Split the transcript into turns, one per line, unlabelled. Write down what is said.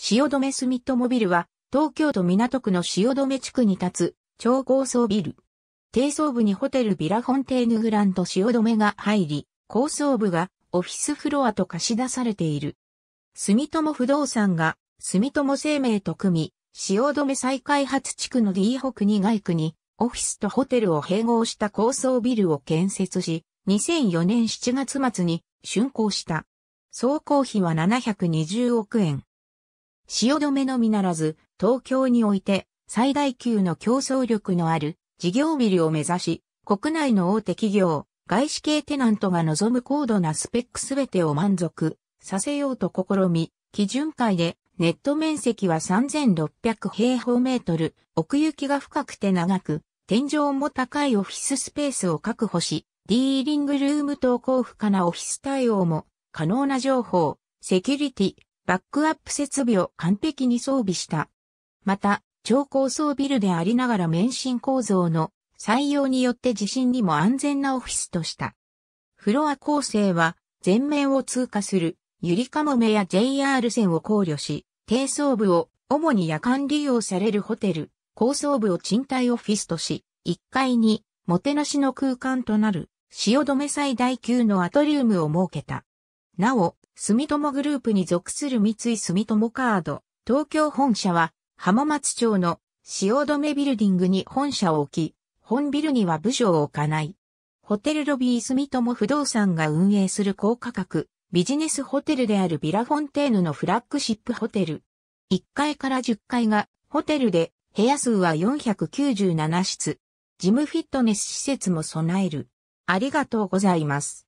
汐
留スミットモビルは、東京都港区の汐留地区に立つ、超高層ビル。低層部にホテルビラフォンテーヌグランド汐留が入り、高層部がオフィスフロアと貸し出されている。住友不動産が住友生命と組み、汐留再開発地区の D 北2街区にオフィスとホテルを併合した高層ビルを建設し、2004年7月末に竣工した。総工費は720億円。汐留のみならず、東京において最大級の競争力のある事業ビルを目指し、国内の大手企業、外資系テナントが望む高度なスペックすべてを満足させようと試み、基準会でネット面積は3600平方メートル、奥行きが深くて長く、天井も高いオフィススペースを確保し、ディーリングルーム等高負荷なオフィス対応も可能な情報、セキュリティ、バックアップ設備を完璧に装備した。また、超高層ビルでありながら免震構造の採用によって地震にも安全なオフィスとした。フロア構成は全面を通過するゆりかもめや JR 線を考慮し、低層部を主に夜間利用されるホテル、高層部を賃貸オフィスとし、1階にもてなしの空間となる、汐留最大級のアトリウムを設けた。なお、住友グループに属する三井住友カード、東京本社は浜松町の汐留ビルディングに本社を置き、本ビルには部署を置かない。ホテルロビー住友不動産が運営する高価格、ビジネスホテルであるビラフォンテーヌのフラッグシップホテル。1階から10階がホテルで、部屋数は497室。ジムフィットネス施設も備える。ありがとうございます。